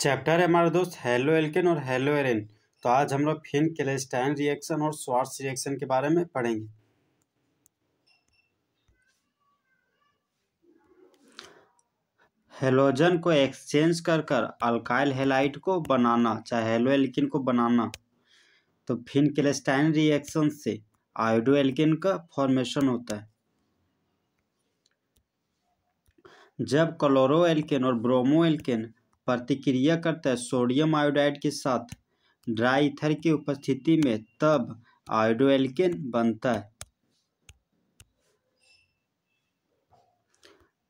chapter है हमारे दोस्त हेलो एल्केन और हेलो एरेन तो आज हम लोग फिन केलेस्टाइन रिएक्शन और स्वार्थ रिएक्शन के बारे में पढ़ेंगे हेलोजन को एक्सचेंज कर कर अल्काइल हेलाइट को बनाना चाहे हेलो एल्किन को बनाना तो फिन केलेस्टाइन रिएक्शन से आयोडो एल्किन का फॉर्मेशन होता है जब क्लोरो एल्किन और ब्रोमो एल्किन प्रतिक्रिया करता है सोडियम आयोडाइड के साथ ड्राई इथर की उपस्थिति में तब आयोडोएल्केन बनता है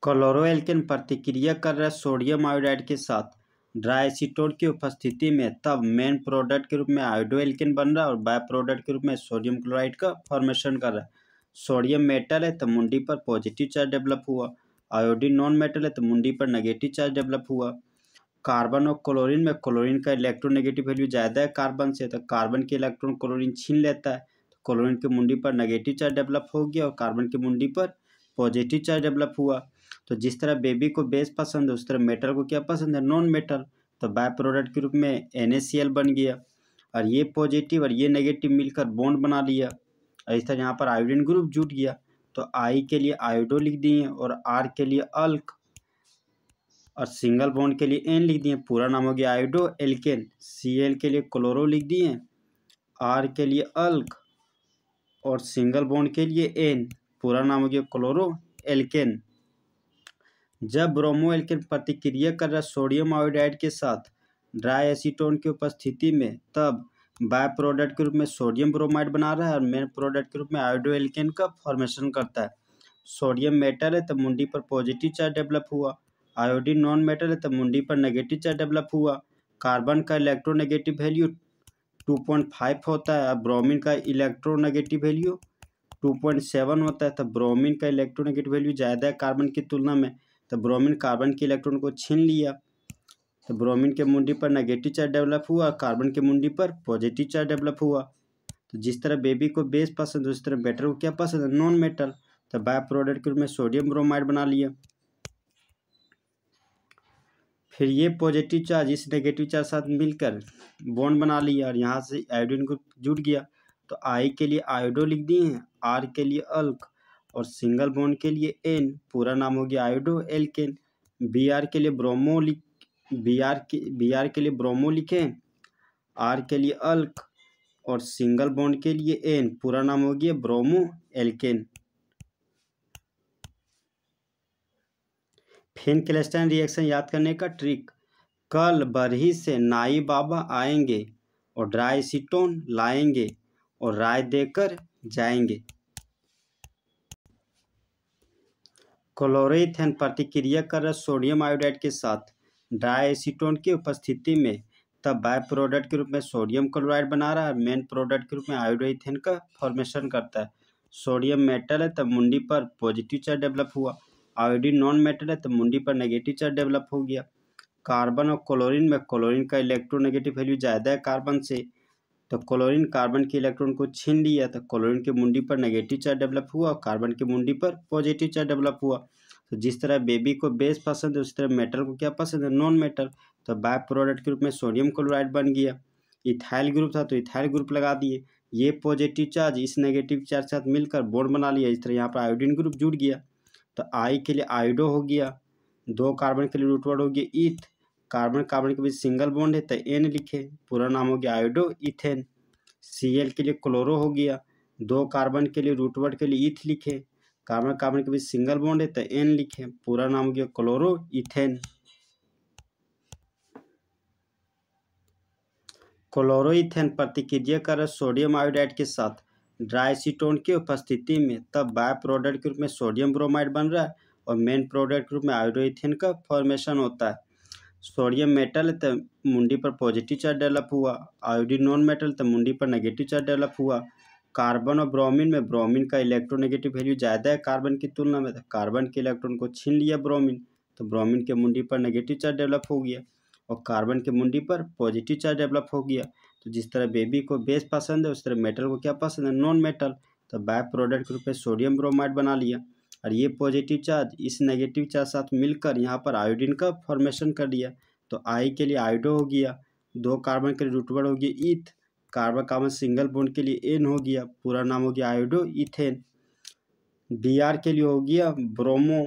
क्लोरोएल्केन प्रतिक्रिया कर रहा है सोडियम आयोडाइड के साथ ड्राई एसीटोन की उपस्थिति में तब मेन प्रोडक्ट के रूप में आयोडोएल्केन बन रहा है और बाय प्रोडक्ट के रूप में सोडियम क्लोराइड का फॉर्मेशन कर रहा है सोडियम मेटल है तो मुंडी पर पॉजिटिव चार्ज डेवलप हुआ आयोडीन नॉन मेटल है तो मुंडी पर नेगेटिव चार्ज डेवलप हुआ कार्बन और क्लोरीन में क्लोरीन का इलेक्ट्रोनेगेटिव वैल्यू ज़्यादा है कार्बन से तो कार्बन के इलेक्ट्रॉन क्लोरीन छीन लेता है तो क्लोरीन की मुंडी पर नेगेटिव चार्ज डेवलप हो गया और कार्बन की मुंडी पर पॉजिटिव चार्ज डेवलप हुआ तो जिस तरह बेबी को बेस पसंद है उस तरह मेटल को क्या पसंद है नॉन मेटल तो बाय प्रोडक्ट के रूप में एन बन गया और ये पॉजिटिव और ये नेगेटिव मिलकर बॉन्ड बना लिया और इस तरह यहाँ पर आयोडिन ग्रुप जुट गया तो आई के लिए आयोडो लिख दिए और आर के लिए अल्क और सिंगल बॉन्ड के लिए एन लिख दिए पूरा नाम हो गया आइडो एल्केन सी एल के लिए क्लोरो लिख दिए आर के लिए अल्क और सिंगल बॉन्ड के लिए एन पूरा नाम हो गया क्लोरो एल्केन जब ब्रोमो एल्केन प्रतिक्रिया कर रहा सोडियम आयोडाइड के साथ ड्राई एसीटोन की उपस्थिति में तब बाय प्रोडक्ट के रूप में सोडियम ब्रोमाइड बना रहा है और मेन प्रोडक्ट के रूप में आयोडो एल्केन का फॉर्मेशन करता है सोडियम मेटल है तब मुंडी पर पॉजिटिव चार्ज डेवलप हुआ आयोडीन नॉन मेटल है तब मुंडी पर नेगेटिव चार्ज डेवलप हुआ कार्बन का electronegative value two point five होता है अब ब्रोमीन का electronegative value two point seven होता है तो ब्रोमीन का इलेक्ट्रोनेगेटिव वैल्यू ज़्यादा है कार्बन की तुलना में तो ब्रोमीन कार्बन के इलेक्ट्रॉन को छीन लिया तो ब्रोमीन के मुंडी पर नेगेटिव चार्ज डेवलप हुआ कार्बन के मुंडी पर पॉजिटिव चार्ज डेवलप हुआ तो जिस तरह बेबी को बेस पसंद उस तरह बेटर को क्या पसंद है नॉन मेटल तो बाय प्रोडक्ट के रूप में सोडियम ब्रोमाइड बना लिया फिर ये पॉजिटिव चार्ज इस नेगेटिव चार्ज साथ मिलकर बॉन्ड बना लिया और यहाँ से आयोडीन ग्रुप जुट गया तो आई के लिए आयोडो लिख दिए हैं आर के लिए अल्क और सिंगल बॉन्ड के लिए एन पूरा नाम हो गया आयोडो एल्केन बी आर के लिए ब्रोमो लिख बी आर के बी आर के लिए ब्रोमो लिखें आर के लिए अल्क और सिंगल बॉन्ड के लिए एन पूरा नाम हो गया ब्रोमो एल्केन फिनकेस्टन रिएक्शन याद करने का ट्रिक कल बरही से नाई बाबा आएंगे और ड्राई सीटोन लाएंगे और राय देकर जाएंगे क्लोरेथेन प्रतिक्रिया कर रहा सोडियम आयोडाइड के साथ डाइसिटोन की उपस्थिति में तब बाय प्रोडक्ट के रूप में सोडियम क्लोराइड बना रहा है मेन प्रोडक्ट के रूप में आयोडाइथेन का फॉर्मेशन करता है सोडियम मेटल है तब मुंडी पर पॉजिटिव चार्ज डेवलप हुआ आयोडीन नॉन मेटल है तो मुंडी पर नेगेटिव चार्ज डेवलप हो गया कार्बन और क्लोरीन में क्लोरीन का इलेक्ट्रोनेगेटिव वैल्यू ज़्यादा है कार्बन से तो क्लोरीन कार्बन के इलेक्ट्रॉन को छीन लिया तो क्लोरीन की मुंडी पर नेगेटिव चार्ज डेवलप हुआ कार्बन की मुंडी पर पॉजिटिव चार्ज डेवलप हुआ तो जिस तरह बेबी को बेस पसंद है उसी तरह मेटल को क्या पसंद है नॉन मेटल तो बाय प्रोडक्ट के रूप में सोडियम क्लोराइड बन गया इथाइल ग्रुप था तो इथाइल ग्रुप लगा दिए ये पॉजिटिव चार्ज इस नेगेटिव चार्ज के साथ मिलकर बोर्ड बना लिया इस तरह यहाँ पर आयोडीन ग्रुप जुड़ गया तो आई के लिए आयोडो हो गया दो कार्बन के लिए रूटवर्ड हो गया इथ कार्बन कार्बन के बीच सिंगल बॉन्ड है तो एन लिखे पूरा नाम हो गया आयोडो इथेन सी एल के लिए क्लोरो हो गया दो कार्बन के लिए रूटवर्ड के लिए इथ लिखे कार्बन कार्बन के बीच सिंगल बॉन्ड है तो एन लिखे पूरा नाम हो गया क्लोरो इथेन क्लोरो इथेन प्रतिक्रिया कर सोडियम आयोडाइड के साथ ड्राई सीटोन की उपस्थिति में तब बाय प्रोडक्ट के रूप में सोडियम ब्रोमाइड बन रहा है और मेन प्रोडक्ट के रूप में आयुरोथिन का फॉर्मेशन होता है सोडियम मेटल तो मुंडी पर पॉजिटिव चार्ज डेवलप हुआ आयोडीन नॉन मेटल तो मुंडी पर नेगेटिव चार्ज डेवलप हुआ कार्बन और ब्रोमीन में ब्रोमीन का इलेक्ट्रोनेगेटिव वैल्यू ज़्यादा है कार्बन की तुलना में तो कार्बन के इलेक्ट्रॉन को छीन लिया ब्रोमीन तो ब्रोमीन के मुंडी पर नेगेटिव चार्ज डेवलप हो गया और कार्बन के मुंडी पर पॉजिटिव चार्ज डेवलप हो गया तो जिस तरह बेबी को बेस पसंद है उस तरह मेटल को क्या पसंद है नॉन मेटल तो बाय प्रोडक्ट के रूप में सोडियम ब्रोमाइड बना लिया और ये पॉजिटिव चार्ज इस नेगेटिव चार्ज साथ मिलकर यहाँ पर आयोडीन का फॉर्मेशन कर लिया तो आई के लिए आयोडो हो गया दो कार्बन के लिए रूटवर्ड हो गया eth carbon carbon single bond के लिए एन हो गया पूरा नाम हो गया आयोडो इथेन बी आर के लिए हो गया ब्रोमो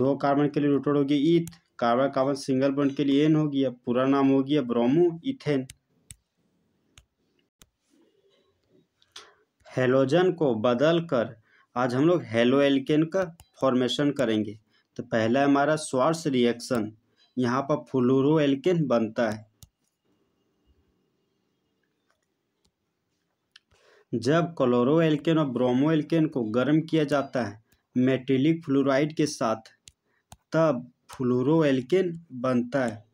दो कार्बन के लिए रूटवर्ड हो गया eth carbon carbon single bond के लिए एन हो गया पूरा नाम हो गया ब्रोमो इथेन हेलोजन को बदल कर आज हम लोग हेलो एल्केन का फॉर्मेशन करेंगे तो पहला हमारा स्वार्स रिएक्शन यहाँ पर फ्लोरो एल्केन बनता है जब क्लोरो एल्केन और ब्रोमो एल्केन को गर्म किया जाता है मेटेलिक फ्लोराइड के साथ तब फ्लोरोएल्केन बनता है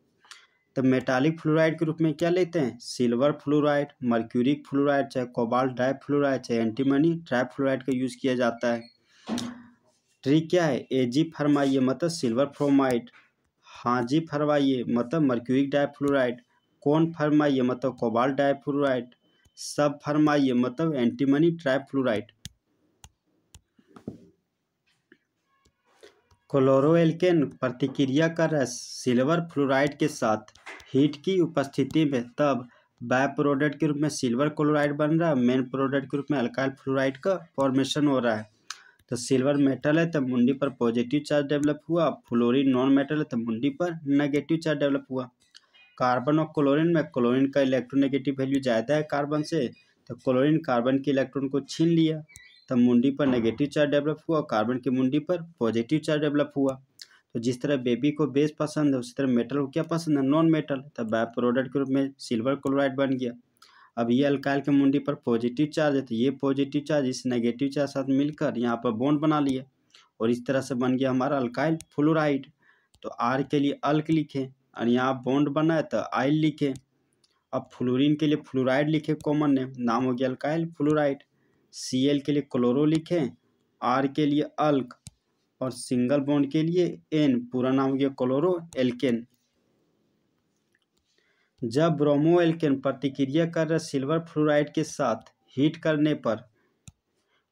तो मेटालिक फ्लोराइड के रूप में क्या लेते हैं सिल्वर फ्लोराइड मर्क्यूरिक फ्लोराइड चाहे कोबाल्ट फ्लोराइड चाहे एंटीमनी फ्लोराइड का यूज़ किया जाता है ट्री क्या है ए जी फरमाइए मतलब सिल्वर फ्रोमाइड हाँ जी फरमाइए मतलब मर्क्यूरिक डाई फ्लोराइड कौन फरमाइए मतलब कोबाल्ट फ्लोराइड सब फरमाइए मतलब एंटीमनी फ्लोराइड क्लोरोल्केन प्रतिक्रिया कर सिल्वर फ्लोराइड के साथ हीट की उपस्थिति में तब बाय प्रोडक्ट के रूप में सिल्वर क्लोराइड बन रहा है मेन प्रोडक्ट के रूप में अल्काइल फ्लोराइड का फॉर्मेशन हो रहा है तो सिल्वर मेटल है तो मुंडी पर पॉजिटिव चार्ज डेवलप हुआ फ्लोरीन नॉन मेटल है तो मुंडी पर नेगेटिव चार्ज डेवलप हुआ कार्बन और क्लोरीन में क्लोरीन का इलेक्ट्रोनेगेटिव वैल्यू ज़्यादा है कार्बन से तो क्लोरीन कार्बन के इलेक्ट्रॉन को छीन लिया तब मुंडी पर नेगेटिव चार्ज डेवलप हुआ और कार्बन की मुंडी पर पॉजिटिव चार्ज डेवलप हुआ तो जिस तरह बेबी को बेस पसंद है उसी तरह मेटल को क्या पसंद है नॉन मेटल तब बाय प्रोडक्ट के रूप में सिल्वर क्लोराइड बन गया अब ये अल्काइल के मुंडी पर पॉजिटिव चार्ज है तो ये पॉजिटिव चार्ज इस नेगेटिव चार्ज साथ मिलकर यहाँ पर बॉन्ड बना लिया और इस तरह से बन गया हमारा अल्काइल फ्लोराइड तो आर के लिए अल्क लिखें और यहाँ बॉन्ड बना है तो आइल लिखें अब फ्लोरीन के लिए फ्लोराइड लिखे कॉमन नेम नाम हो गया अल्काइल फ्लोराइड सी एल के लिए क्लोरो लिखें आर के लिए अल्क और सिंगल बॉन्ड के लिए एन पूरा नाम हो गया क्लोरो एल्केन जब ब्रोमो एल्केन प्रतिक्रिया कर रहा सिल्वर फ्लोराइड के साथ हीट करने पर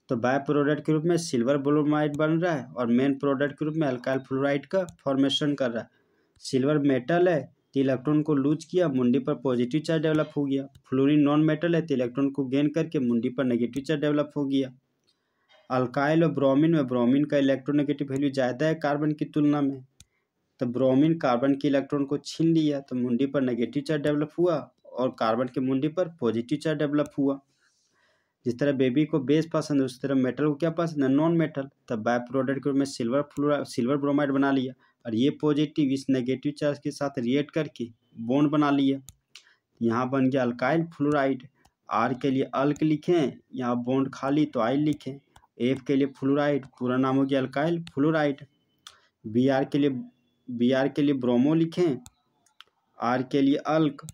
तो बाय प्रोडक्ट के रूप में सिल्वर ब्रोमाइड बन रहा है और मेन प्रोडक्ट के रूप में अल्काइल फ्लोराइड का फॉर्मेशन कर रहा है सिल्वर मेटल है तो इलेक्ट्रॉन को लूज किया मुंडी पर पॉजिटिव चार्ज डेवलप हो गया फ्लोरीन नॉन मेटल है तो इलेक्ट्रॉन को गेन करके मुंडी पर नेगेटिव चार्ज डेवलप हो गया अल्काइल और ब्रोमीन में ब्रोमीन का इलेक्ट्रोनेगेटिव वैल्यू ज़्यादा है कार्बन की तुलना में तो ब्रोमीन कार्बन के इलेक्ट्रॉन को छीन लिया तो मुंडी पर नेगेटिव चार्ज डेवलप हुआ और कार्बन के मुंडी पर पॉजिटिव चार्ज डेवलप हुआ जिस तरह बेबी को बेस पसंद है उस तरह मेटल को क्या पसंद है नॉन मेटल तब तो बाय प्रोडक्ट के रूप में सिल्वर फ्लोरा सिल्वर ब्रोमाइड बना लिया और ये पॉजिटिव इस नेगेटिव चार्ज के साथ रिएक्ट करके बॉन्ड बना लिया यहाँ बन गया अल्काइल फ्लोराइड आर के लिए अल्क लिखें यहाँ बॉन्ड खाली तो आई लिखें एफ के लिए फ्लोराइड पूरा नाम हो गया अल्काइल फ्लोराइड बी आर के लिए बी आर के लिए ब्रोमो लिखें आर के लिए अल्क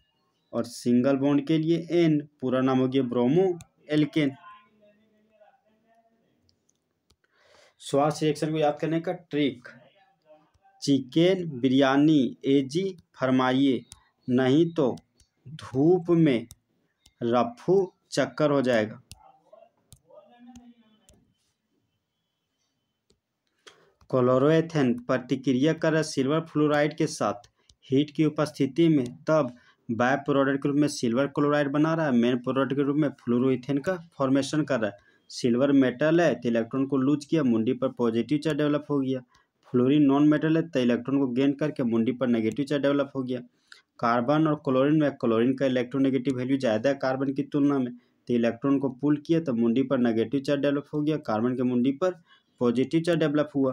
और सिंगल बॉन्ड के लिए एन पूरा नाम हो गया ब्रोमो एल्केन श्वास रिएक्शन को याद करने का ट्रिक चिकेन बिरयानी एजी फरमाइए नहीं तो धूप में रफू चक्कर हो जाएगा क्लोरोथेन प्रतिक्रिया कर सिल्वर फ्लोराइड के साथ हीट की उपस्थिति में तब बाय प्रोडक्ट के रूप में सिल्वर क्लोराइड बना रहा है मेन प्रोडक्ट के रूप में फ्लोरोइथेन का फॉर्मेशन कर रहा है सिल्वर मेटल है तो इलेक्ट्रॉन को लूज किया मुंडी पर पॉजिटिव चार्ज डेवलप हो गया फ्लोरीन नॉन मेटल है तो इलेक्ट्रॉन को गेन करके मुंडी पर नेगेटिव चार्ज डेवलप हो गया कार्बन और क्लोरीन में क्लोरीन का इलेक्ट्रोनेगेटिव वैल्यू ज़्यादा है कार्बन की तुलना में तो इलेक्ट्रॉन को पुल किया तो मुंडी पर नेगेटिव चार्ज डेवलप हो गया कार्बन के मुंडी पर पॉजिटिव चार्ज डेवलप हुआ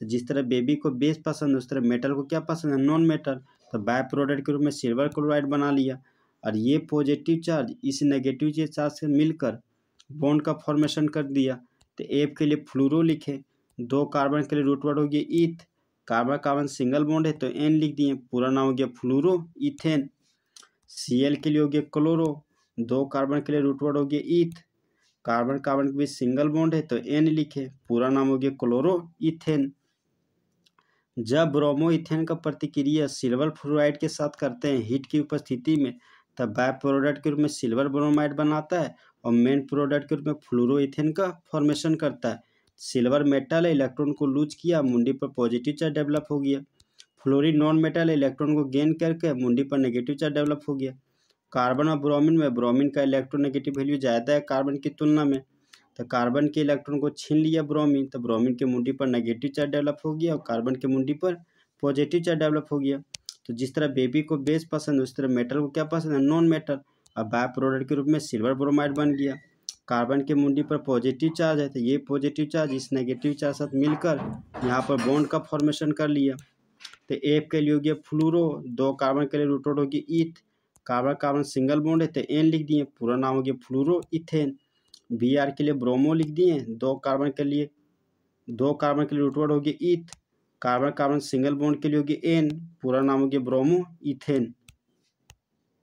तो जिस तरह बेबी को बेस पसंद है उस तरह मेटल को क्या पसंद है नॉन मेटल तो बाय प्रोडक्ट के रूप में सिल्वर क्लोराइड बना लिया और ये पॉजिटिव चार्ज इस नेगेटिव चार्ज से मिलकर बॉन्ड का फॉर्मेशन कर दिया तो एफ के लिए फ्लूरो लिखें दो कार्बन के लिए रूटवर्ड हो गया eth carbon carbon single bond है तो एन लिख दिए पूरा नाम हो गया फ्लूरो इथेन सी एल के लिए हो गया क्लोरो दो कार्बन के लिए रूटवर्ड हो गया ईथ कार्बन कार्बन के बीच सिंगल बॉन्ड है तो एन लिखे पूरा नाम हो गया क्लोरो इथेन जब ब्रोमो इथेन का प्रतिक्रिया सिल्वर फ्लोराइड के साथ करते हैं हीट की उपस्थिति में तब बाय प्रोडक्ट के रूप में सिल्वर ब्रोमाइड बनाता है और मेन प्रोडक्ट के रूप में फ्लोरो इथेन का फॉर्मेशन करता है सिल्वर मेटल इलेक्ट्रॉन को लूज किया मुंडी पर पॉजिटिव चार्ज डेवलप हो गया फ्लोरीन नॉन मेटल इलेक्ट्रॉन को गेन करके मुंडी पर नेगेटिव चार्ज डेवलप हो गया कार्बन और ब्रोमिन में ब्रोमिन का नेगेटिव वैल्यू ज़्यादा है कार्बन की तुलना में तो कार्बन के इलेक्ट्रॉन को छीन लिया ब्रोमिन तो ब्रोमिन के मुंडी पर नेगेटिव चार्ज डेवलप हो गया और कार्बन के मुंडी पर पॉजिटिव चार्ज डेवलप हो गया तो जिस तरह बेबी को बेस पसंद है उस तरह मेटल को क्या पसंद है नॉन मेटल और बाय प्रोडक्ट के रूप में सिल्वर ब्रोमाइड बन गया कार्बन के मुंडी पर पॉजिटिव चार्ज है तो ये पॉजिटिव चार्ज इस नेगेटिव चार्ज साथ मिलकर यहाँ पर बॉन्ड का फॉर्मेशन कर लिया तो एफ के लिए हो गया फ्लूरो दो कार्बन के लिए रूटोड हो गया eth carbon carbon single bond है तो एन लिख दिए पूरा नाम हो गया फ्लूरो इथेन बी आर के लिए ब्रोमो लिख दिए दो कार्बन के लिए दो कार्बन के लिए रूटवर्ड हो गया eth carbon carbon single bond के लिए हो गया एन पूरा नाम हो गया ब्रोमो इथेन